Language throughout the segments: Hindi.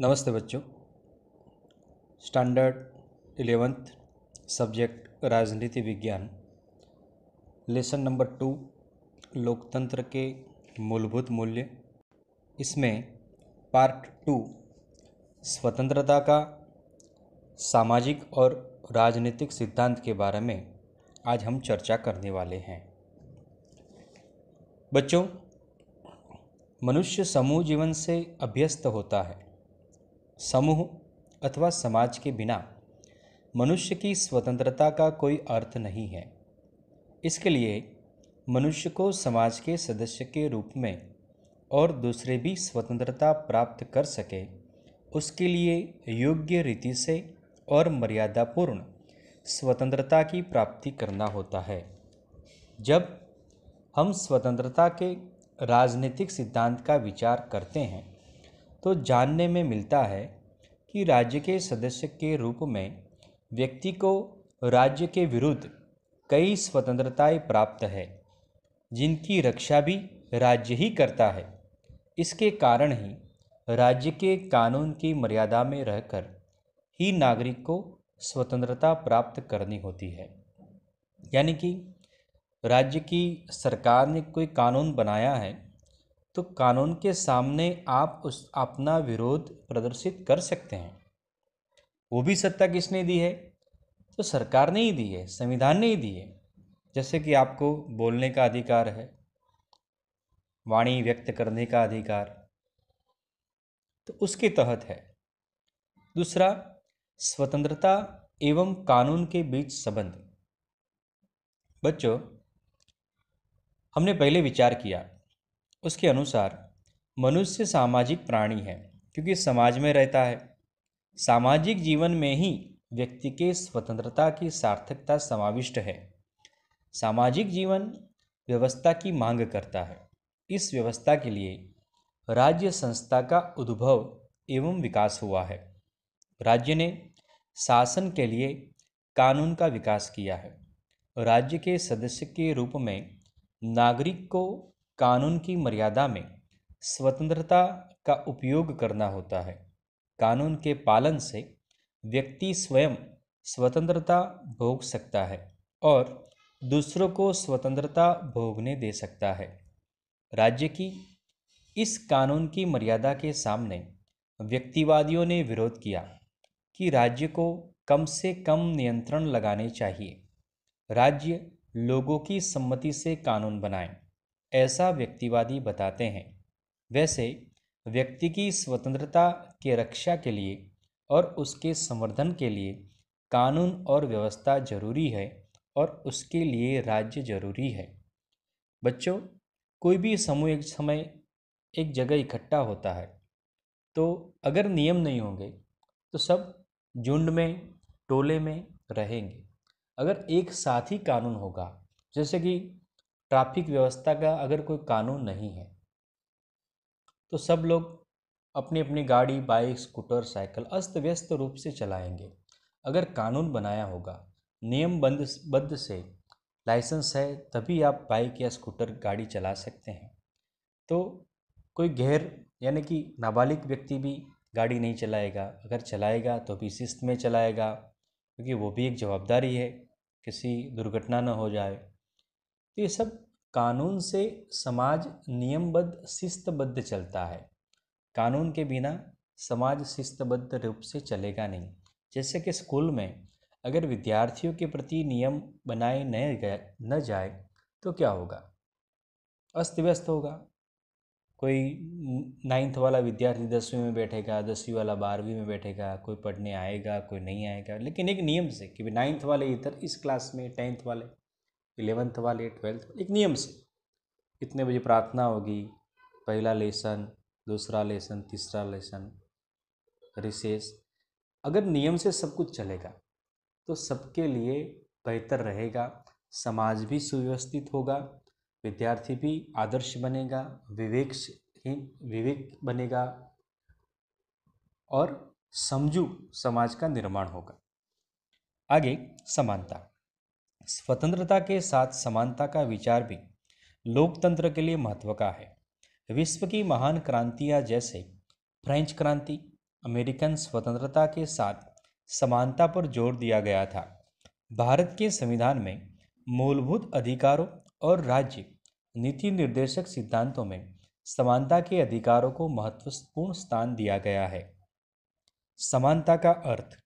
नमस्ते बच्चों स्टैंडर्ड इलेवेंथ सब्जेक्ट राजनीति विज्ञान लेसन नंबर टू लोकतंत्र के मूलभूत मूल्य इसमें पार्ट टू स्वतंत्रता का सामाजिक और राजनीतिक सिद्धांत के बारे में आज हम चर्चा करने वाले हैं बच्चों मनुष्य समूह जीवन से अभ्यस्त होता है समूह अथवा समाज के बिना मनुष्य की स्वतंत्रता का कोई अर्थ नहीं है इसके लिए मनुष्य को समाज के सदस्य के रूप में और दूसरे भी स्वतंत्रता प्राप्त कर सके उसके लिए योग्य रीति से और मर्यादापूर्ण स्वतंत्रता की प्राप्ति करना होता है जब हम स्वतंत्रता के राजनीतिक सिद्धांत का विचार करते हैं तो जानने में मिलता है कि राज्य के सदस्य के रूप में व्यक्ति को राज्य के विरुद्ध कई स्वतंत्रताएं प्राप्त है जिनकी रक्षा भी राज्य ही करता है इसके कारण ही राज्य के कानून की मर्यादा में रहकर ही नागरिक को स्वतंत्रता प्राप्त करनी होती है यानी कि राज्य की सरकार ने कोई कानून बनाया है तो कानून के सामने आप उस अपना विरोध प्रदर्शित कर सकते हैं वो भी सत्ता किसने दी है तो सरकार ने ही दी है संविधान ने ही दी है जैसे कि आपको बोलने का अधिकार है वाणी व्यक्त करने का अधिकार तो उसके तहत है दूसरा स्वतंत्रता एवं कानून के बीच संबंध बच्चों हमने पहले विचार किया उसके अनुसार मनुष्य सामाजिक प्राणी है क्योंकि समाज में रहता है सामाजिक जीवन में ही व्यक्ति के स्वतंत्रता की सार्थकता समाविष्ट है सामाजिक जीवन व्यवस्था की मांग करता है इस व्यवस्था के लिए राज्य संस्था का उद्भव एवं विकास हुआ है राज्य ने शासन के लिए कानून का विकास किया है राज्य के सदस्य के रूप में नागरिक को कानून की मर्यादा में स्वतंत्रता का उपयोग करना होता है कानून के पालन से व्यक्ति स्वयं स्वतंत्रता भोग सकता है और दूसरों को स्वतंत्रता भोगने दे सकता है राज्य की इस कानून की मर्यादा के सामने व्यक्तिवादियों ने विरोध किया कि राज्य को कम से कम नियंत्रण लगाने चाहिए राज्य लोगों की सम्मति से कानून बनाएं ऐसा व्यक्तिवादी बताते हैं वैसे व्यक्ति की स्वतंत्रता के रक्षा के लिए और उसके संवर्धन के लिए कानून और व्यवस्था जरूरी है और उसके लिए राज्य जरूरी है बच्चों कोई भी समूह एक समय एक जगह इकट्ठा होता है तो अगर नियम नहीं होंगे तो सब झुंड में टोले में रहेंगे अगर एक साथ ही कानून होगा जैसे कि ट्रैफिक व्यवस्था का अगर कोई कानून नहीं है तो सब लोग अपनी अपनी गाड़ी बाइक स्कूटर साइकिल अस्त व्यस्त रूप से चलाएंगे अगर कानून बनाया होगा नियम बंद बद्ध से लाइसेंस है तभी आप बाइक या स्कूटर गाड़ी चला सकते हैं तो कोई गैर यानी कि नाबालिग व्यक्ति भी गाड़ी नहीं चलाएगा अगर चलाएगा तो भी शिस्त में चलाएगा क्योंकि वो भी एक जवाबदारी है किसी दुर्घटना न हो जाए तो ये सब कानून से समाज नियमबद्ध शिस्तबद्ध चलता है कानून के बिना समाज शिस्तबद्ध रूप से चलेगा नहीं जैसे कि स्कूल में अगर विद्यार्थियों के प्रति नियम बनाए न गए न जाए तो क्या होगा अस्त व्यस्त होगा कोई नाइन्थ वाला विद्यार्थी दसवीं में बैठेगा दसवीं वाला बारहवीं में बैठेगा कोई पढ़ने आएगा कोई नहीं आएगा लेकिन एक नियम से कि नाइन्थ वाले इधर इस क्लास में टेंथ वाले इलेवंथ वाले ट्वेल्थ एक नियम से कितने बजे प्रार्थना होगी पहला लेसन दूसरा लेसन तीसरा लेसन रिसेस अगर नियम से सब कुछ चलेगा तो सबके लिए बेहतर रहेगा समाज भी सुव्यवस्थित होगा विद्यार्थी भी आदर्श बनेगा विवेक विवेक बनेगा और समझू समाज का निर्माण होगा आगे समानता स्वतंत्रता के साथ समानता का विचार भी लोकतंत्र के लिए महत्व का है विश्व की महान क्रांतियाँ जैसे फ्रेंच क्रांति अमेरिकन स्वतंत्रता के साथ समानता पर जोर दिया गया था भारत के संविधान में मूलभूत अधिकारों और राज्य नीति निर्देशक सिद्धांतों में समानता के अधिकारों को महत्वपूर्ण स्थान दिया गया है समानता का अर्थ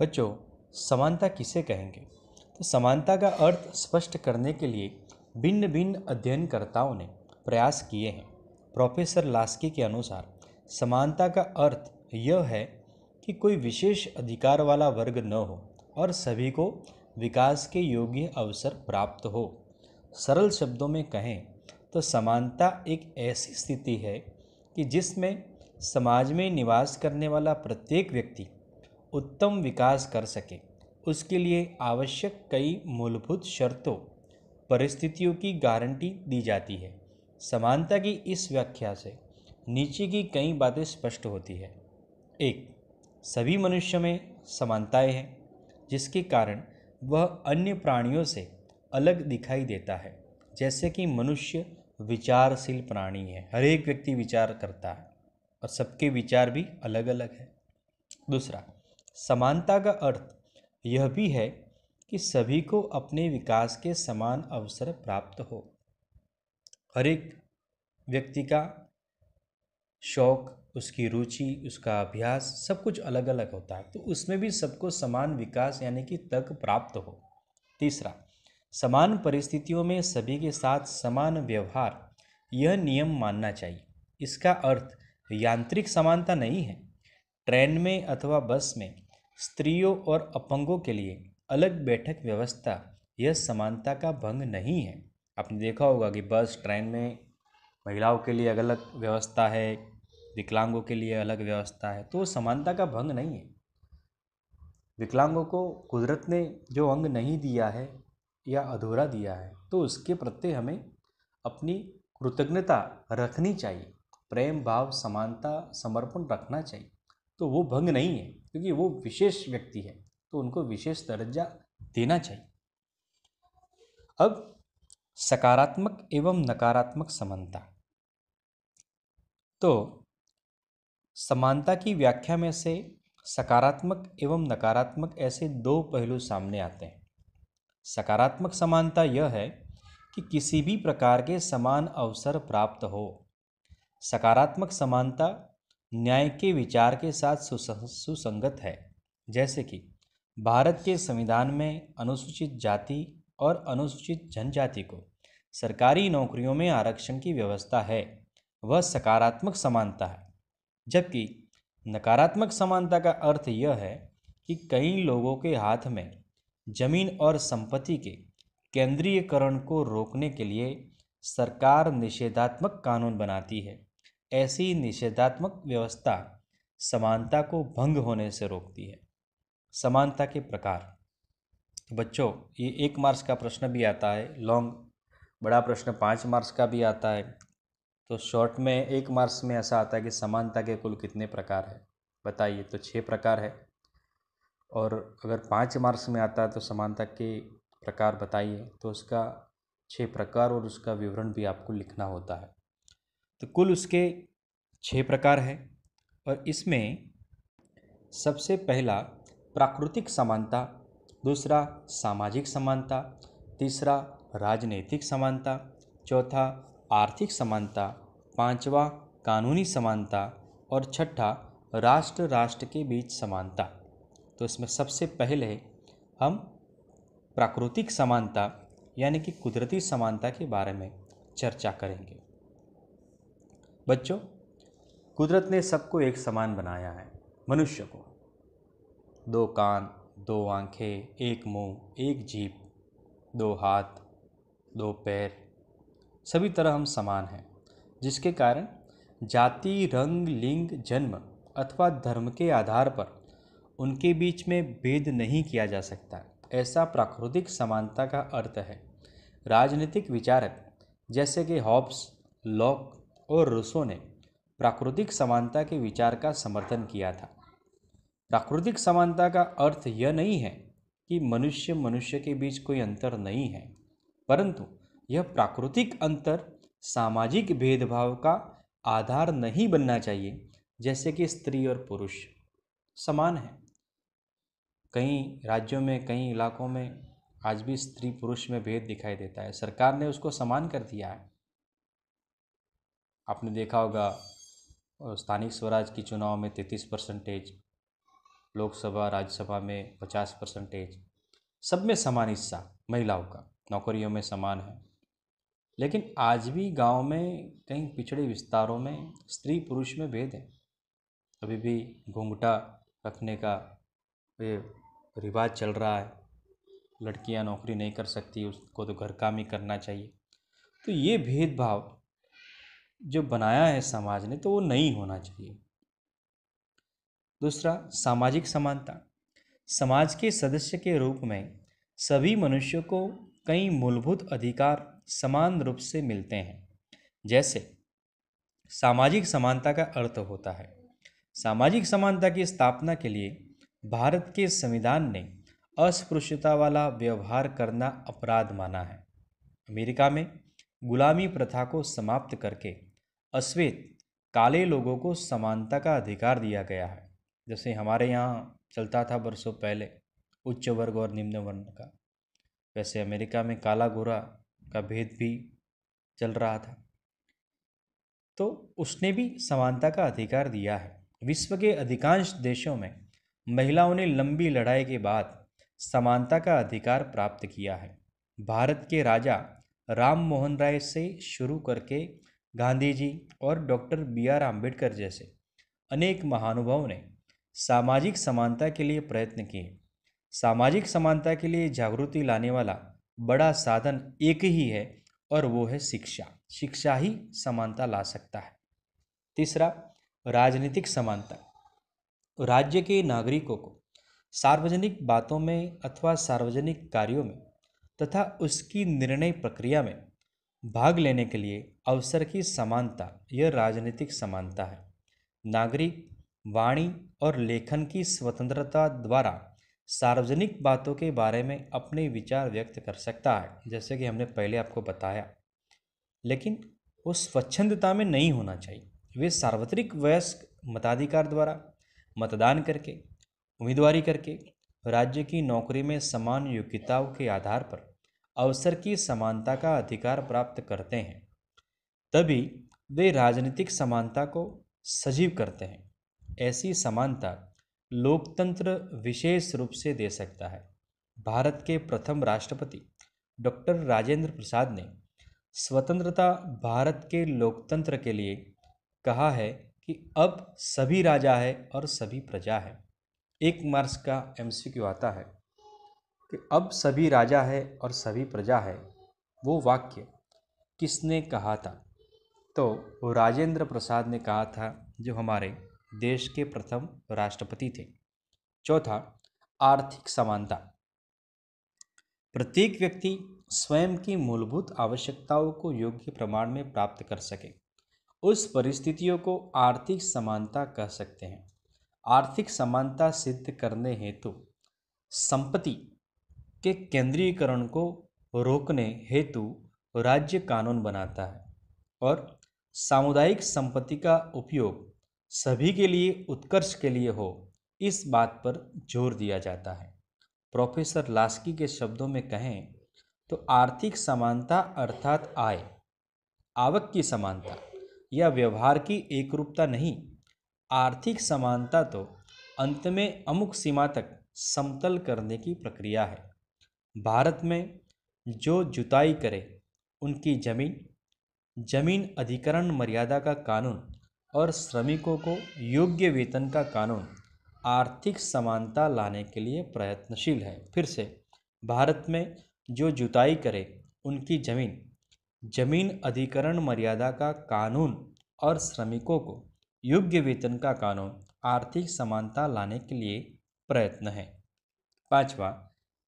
बच्चों समानता किसे कहेंगे तो समानता का अर्थ स्पष्ट करने के लिए भिन्न भिन्न अध्ययनकर्ताओं ने प्रयास किए हैं प्रोफेसर लास्की के अनुसार समानता का अर्थ यह है कि कोई विशेष अधिकार वाला वर्ग न हो और सभी को विकास के योग्य अवसर प्राप्त हो सरल शब्दों में कहें तो समानता एक ऐसी स्थिति है कि जिसमें समाज में निवास करने वाला प्रत्येक व्यक्ति उत्तम विकास कर सके उसके लिए आवश्यक कई मूलभूत शर्तों परिस्थितियों की गारंटी दी जाती है समानता की इस व्याख्या से नीचे की कई बातें स्पष्ट होती है एक सभी मनुष्य में समानताएं हैं जिसके कारण वह अन्य प्राणियों से अलग दिखाई देता है जैसे कि मनुष्य विचारशील प्राणी है हर एक व्यक्ति विचार करता है और सबके विचार भी अलग अलग है दूसरा समानता का अर्थ यह भी है कि सभी को अपने विकास के समान अवसर प्राप्त हो हर एक व्यक्ति का शौक उसकी रुचि उसका अभ्यास सब कुछ अलग अलग होता है तो उसमें भी सबको समान विकास यानी कि तक प्राप्त हो तीसरा समान परिस्थितियों में सभी के साथ समान व्यवहार यह नियम मानना चाहिए इसका अर्थ यांत्रिक समानता नहीं है ट्रेन में अथवा बस में स्त्रियों और अपंगों के लिए अलग बैठक व्यवस्था यह समानता का भंग नहीं है आपने देखा होगा कि बस ट्रेन में महिलाओं के लिए अलग व्यवस्था है विकलांगों के लिए अलग व्यवस्था है तो वो समानता का भंग नहीं है विकलांगों को कुदरत ने जो अंग नहीं दिया है या अधूरा दिया है तो उसके प्रति हमें अपनी कृतज्ञता रखनी चाहिए प्रेम भाव समानता समर्पण रखना चाहिए तो वो भंग नहीं है क्योंकि वो विशेष व्यक्ति है तो उनको विशेष दर्जा देना चाहिए अब सकारात्मक एवं नकारात्मक समानता तो समानता की व्याख्या में से सकारात्मक एवं नकारात्मक ऐसे दो पहलू सामने आते हैं सकारात्मक समानता यह है कि किसी भी प्रकार के समान अवसर प्राप्त हो सकारात्मक समानता न्याय के विचार के साथ सुसंगत है जैसे कि भारत के संविधान में अनुसूचित जाति और अनुसूचित जनजाति को सरकारी नौकरियों में आरक्षण की व्यवस्था है वह सकारात्मक समानता है जबकि नकारात्मक समानता का अर्थ यह है कि कई लोगों के हाथ में जमीन और संपत्ति के केंद्रीयकरण को रोकने के लिए सरकार निषेधात्मक कानून बनाती है ऐसी निषेधात्मक व्यवस्था समानता को भंग होने से रोकती है समानता के प्रकार बच्चों ये एक मार्क्स का प्रश्न भी आता है लॉन्ग बड़ा प्रश्न पाँच मार्क्स का भी आता है तो शॉर्ट में एक मार्क्स में ऐसा आता है कि समानता के कुल कितने प्रकार है बताइए तो छः प्रकार है और अगर पाँच मार्क्स में आता है तो समानता के प्रकार बताइए तो उसका छः प्रकार और उसका विवरण भी आपको लिखना होता है तो कुल उसके छः प्रकार हैं और इसमें सबसे पहला प्राकृतिक समानता दूसरा सामाजिक समानता तीसरा राजनीतिक समानता चौथा आर्थिक समानता पांचवा कानूनी समानता और छठा राष्ट्र राष्ट्र के बीच समानता तो इसमें सबसे पहले हम प्राकृतिक समानता यानी कि कुदरती समानता के बारे में चर्चा करेंगे बच्चों कुदरत ने सबको एक समान बनाया है मनुष्य को दो कान दो आंखें एक मुंह एक जीप दो हाथ दो पैर सभी तरह हम समान हैं जिसके कारण जाति रंग लिंग जन्म अथवा धर्म के आधार पर उनके बीच में भेद नहीं किया जा सकता ऐसा प्राकृतिक समानता का अर्थ है राजनीतिक विचारक जैसे कि हॉब्स लॉक और रूसो ने प्राकृतिक समानता के विचार का समर्थन किया था प्राकृतिक समानता का अर्थ यह नहीं है कि मनुष्य मनुष्य के बीच कोई अंतर नहीं है परंतु यह प्राकृतिक अंतर सामाजिक भेदभाव का आधार नहीं बनना चाहिए जैसे कि स्त्री और पुरुष समान है कई राज्यों में कई इलाकों में आज भी स्त्री पुरुष में भेद दिखाई देता है सरकार ने उसको समान कर दिया है आपने देखा होगा स्थानीय स्वराज की चुनाव में तैंतीस परसेंटेज लोकसभा राज्यसभा में पचास परसेंटेज सब में समान हिस्सा महिलाओं का नौकरियों में समान है लेकिन आज भी गांव में कई पिछड़े विस्तारों में स्त्री पुरुष में भेद है अभी भी घूंघटा रखने का ये रिवाज चल रहा है लड़कियां नौकरी नहीं कर सकती उसको तो घर काम ही करना चाहिए तो ये भेदभाव जो बनाया है समाज ने तो वो नहीं होना चाहिए दूसरा सामाजिक समानता समाज के सदस्य के रूप में सभी मनुष्यों को कई मूलभूत अधिकार समान रूप से मिलते हैं जैसे सामाजिक समानता का अर्थ होता है सामाजिक समानता की स्थापना के लिए भारत के संविधान ने अस्पृश्यता वाला व्यवहार करना अपराध माना है अमेरिका में गुलामी प्रथा को समाप्त करके अश्वेत काले लोगों को समानता का अधिकार दिया गया है जैसे हमारे यहाँ चलता था बरसों पहले उच्च वर्ग और निम्न वर्ण का वैसे अमेरिका में काला गोरा का भेद भी चल रहा था तो उसने भी समानता का अधिकार दिया है विश्व के अधिकांश देशों में महिलाओं ने लंबी लड़ाई के बाद समानता का अधिकार प्राप्त किया है भारत के राजा राम मोहन राय से शुरू करके गांधी जी और डॉक्टर बी आर आम्बेडकर जैसे अनेक महानुभावों ने सामाजिक समानता के लिए प्रयत्न किए सामाजिक समानता के लिए जागृति लाने वाला बड़ा साधन एक ही है और वो है शिक्षा शिक्षा ही समानता ला सकता है तीसरा राजनीतिक समानता राज्य के नागरिकों को सार्वजनिक बातों में अथवा सार्वजनिक कार्यों में तथा उसकी निर्णय प्रक्रिया में भाग लेने के लिए अवसर की समानता यह राजनीतिक समानता है नागरिक वाणी और लेखन की स्वतंत्रता द्वारा सार्वजनिक बातों के बारे में अपने विचार व्यक्त कर सकता है जैसे कि हमने पहले आपको बताया लेकिन वो स्वच्छंदता में नहीं होना चाहिए वे सार्वत्रिक वयस्क मताधिकार द्वारा मतदान करके उम्मीदवारी करके राज्य की नौकरी में समान योग्यताओं के आधार पर अवसर की समानता का अधिकार प्राप्त करते हैं तभी वे राजनीतिक समानता को सजीव करते हैं ऐसी समानता लोकतंत्र विशेष रूप से दे सकता है भारत के प्रथम राष्ट्रपति डॉक्टर राजेंद्र प्रसाद ने स्वतंत्रता भारत के लोकतंत्र के लिए कहा है कि अब सभी राजा है और सभी प्रजा है एक मार्च का एमसीक्यू आता है कि अब सभी राजा है और सभी प्रजा है वो वाक्य किसने कहा था तो राजेंद्र प्रसाद ने कहा था जो हमारे देश के प्रथम राष्ट्रपति थे चौथा आर्थिक समानता प्रत्येक व्यक्ति स्वयं की मूलभूत आवश्यकताओं को योग्य प्रमाण में प्राप्त कर सके उस परिस्थितियों को आर्थिक समानता कह सकते हैं आर्थिक समानता सिद्ध करने हेतु संपत्ति के केंद्रीकरण को रोकने हेतु राज्य कानून बनाता है और सामुदायिक संपत्ति का उपयोग सभी के लिए उत्कर्ष के लिए हो इस बात पर जोर दिया जाता है प्रोफेसर लास्की के शब्दों में कहें तो आर्थिक समानता अर्थात आय आवक की समानता या व्यवहार की एकरूपता नहीं आर्थिक समानता तो अंत में अमुक सीमा तक समतल करने की प्रक्रिया है भारत में जो जुताई करे उनकी जमीन जमीन अधिकरण मर्यादा का कानून और श्रमिकों को योग्य वेतन का कानून आर्थिक समानता लाने के लिए प्रयत्नशील है फिर से भारत में जो जुताई करे उनकी जमीन जमीन अधिकरण मर्यादा का कानून और श्रमिकों को योग्य वेतन का कानून आर्थिक समानता लाने के लिए प्रयत्न है पांचवा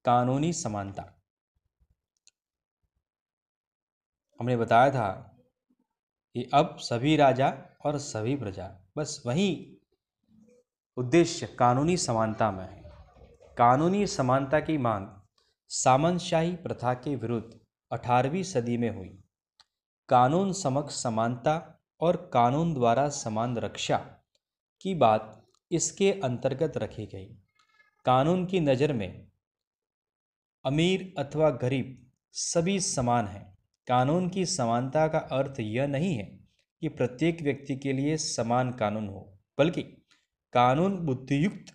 कानूनी समानता हमने बताया था कि अब सभी राजा और सभी प्रजा बस वही उद्देश्य कानूनी समानता में है कानूनी समानता की मांग सामंतशाही प्रथा के विरुद्ध 18वीं सदी में हुई कानून समक्ष समानता और कानून द्वारा समान रक्षा की बात इसके अंतर्गत रखी गई कानून की नज़र में अमीर अथवा गरीब सभी समान हैं कानून की समानता का अर्थ यह नहीं है कि प्रत्येक व्यक्ति के लिए समान कानून हो बल्कि कानून बुद्धियुक्त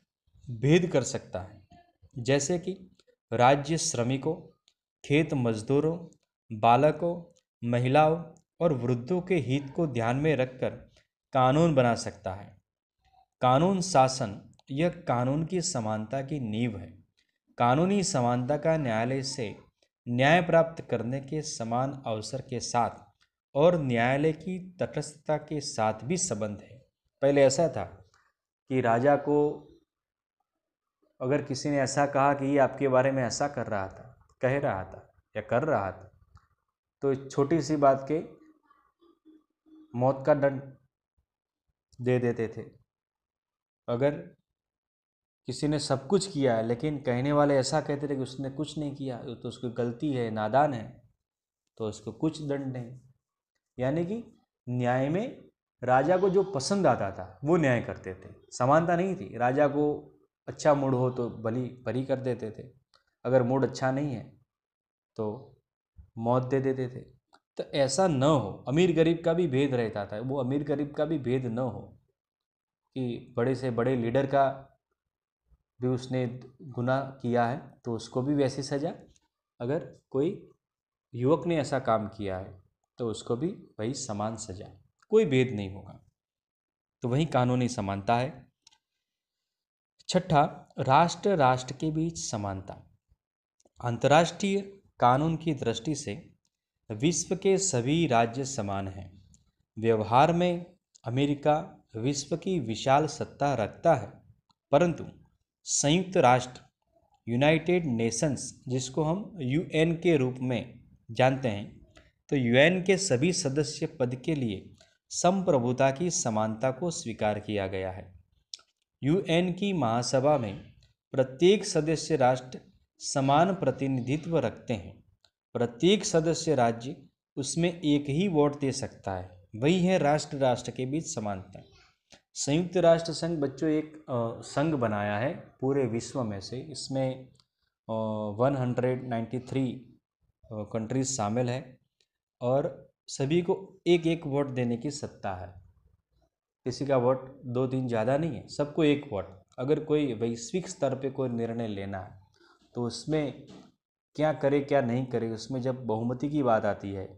भेद कर सकता है जैसे कि राज्य श्रमिकों खेत मजदूरों बालकों महिलाओं और वृद्धों के हित को ध्यान में रखकर कानून बना सकता है कानून शासन यह कानून की समानता की नींव है कानूनी समानता का न्यायालय से न्याय प्राप्त करने के समान अवसर के साथ और न्यायालय की तटस्थता के साथ भी संबंध है पहले ऐसा था कि राजा को अगर किसी ने ऐसा कहा कि ये आपके बारे में ऐसा कर रहा था कह रहा था या कर रहा था तो छोटी सी बात के मौत का दंड दे देते थे अगर किसी ने सब कुछ किया है लेकिन कहने वाले ऐसा कहते थे कि उसने कुछ नहीं किया तो उसकी गलती है नादान है तो उसको कुछ दंड नहीं यानी कि न्याय में राजा को जो पसंद आता था वो न्याय करते थे समानता नहीं थी राजा को अच्छा मूड हो तो बली बरी कर देते थे अगर मूड अच्छा नहीं है तो मौत दे देते थे तो ऐसा न हो अमीर गरीब का भी भेद रहता था वो अमीर गरीब का भी भेद न हो कि बड़े से बड़े लीडर का भी उसने गुनाह किया है तो उसको भी वैसी सज़ा अगर कोई युवक ने ऐसा काम किया है तो उसको भी वही समान सज़ा कोई भेद नहीं होगा तो वही कानूनी समानता है छठा राष्ट्र राष्ट्र के बीच समानता अंतर्राष्ट्रीय कानून की दृष्टि से विश्व के सभी राज्य समान हैं व्यवहार में अमेरिका विश्व की विशाल सत्ता रखता है परंतु संयुक्त राष्ट्र यूनाइटेड नेशंस जिसको हम यूएन के रूप में जानते हैं तो यूएन के सभी सदस्य पद के लिए संप्रभुता की समानता को स्वीकार किया गया है यूएन की महासभा में प्रत्येक सदस्य राष्ट्र समान प्रतिनिधित्व रखते हैं प्रत्येक सदस्य राज्य उसमें एक ही वोट दे सकता है वही है राष्ट्र राष्ट्र के बीच समानता संयुक्त राष्ट्र संघ बच्चों एक संघ बनाया है पूरे विश्व में से इसमें one hundred ninety three countries शामिल है और सभी को एक एक वोट देने की सत्ता है किसी का वोट दो दिन ज़्यादा नहीं है सबको एक वोट अगर कोई वैश्विक स्तर पे कोई निर्णय लेना है तो उसमें क्या करे क्या नहीं करे उसमें जब बहुमति की बात आती है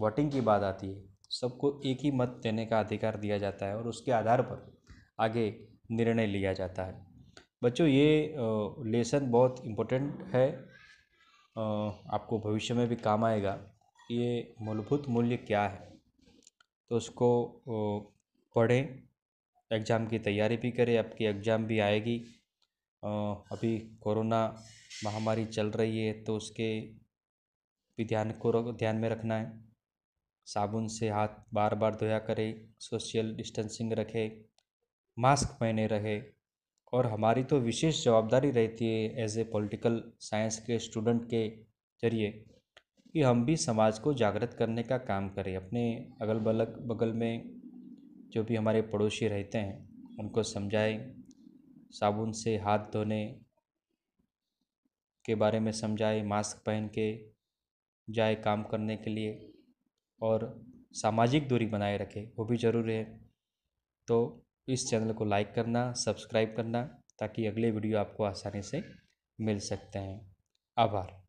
वोटिंग की बात आती है सबको एक ही मत देने का अधिकार दिया जाता है और उसके आधार पर आगे निर्णय लिया जाता है बच्चों ये लेसन बहुत इम्पोर्टेंट है आपको भविष्य में भी काम आएगा ये मूलभूत मूल्य क्या है तो उसको पढ़ें एग्ज़ाम की तैयारी भी करें आपकी एग्ज़ाम भी आएगी अभी कोरोना महामारी चल रही है तो उसके भी ध्यान को ध्यान में रखना है साबुन से हाथ बार बार धोया करें सोशल डिस्टेंसिंग रखें मास्क पहने रहे और हमारी तो विशेष जवाबदारी रहती है एज ए पॉलिटिकल साइंस के स्टूडेंट के जरिए कि हम भी समाज को जागृत करने का काम करें अपने अगल बलग बगल में जो भी हमारे पड़ोसी रहते हैं उनको समझाएं साबुन से हाथ धोने के बारे में समझाएं मास्क पहन के जाए काम करने के लिए और सामाजिक दूरी बनाए रखें वो भी ज़रूरी है तो इस चैनल को लाइक करना सब्सक्राइब करना ताकि अगले वीडियो आपको आसानी से मिल सकते हैं आभार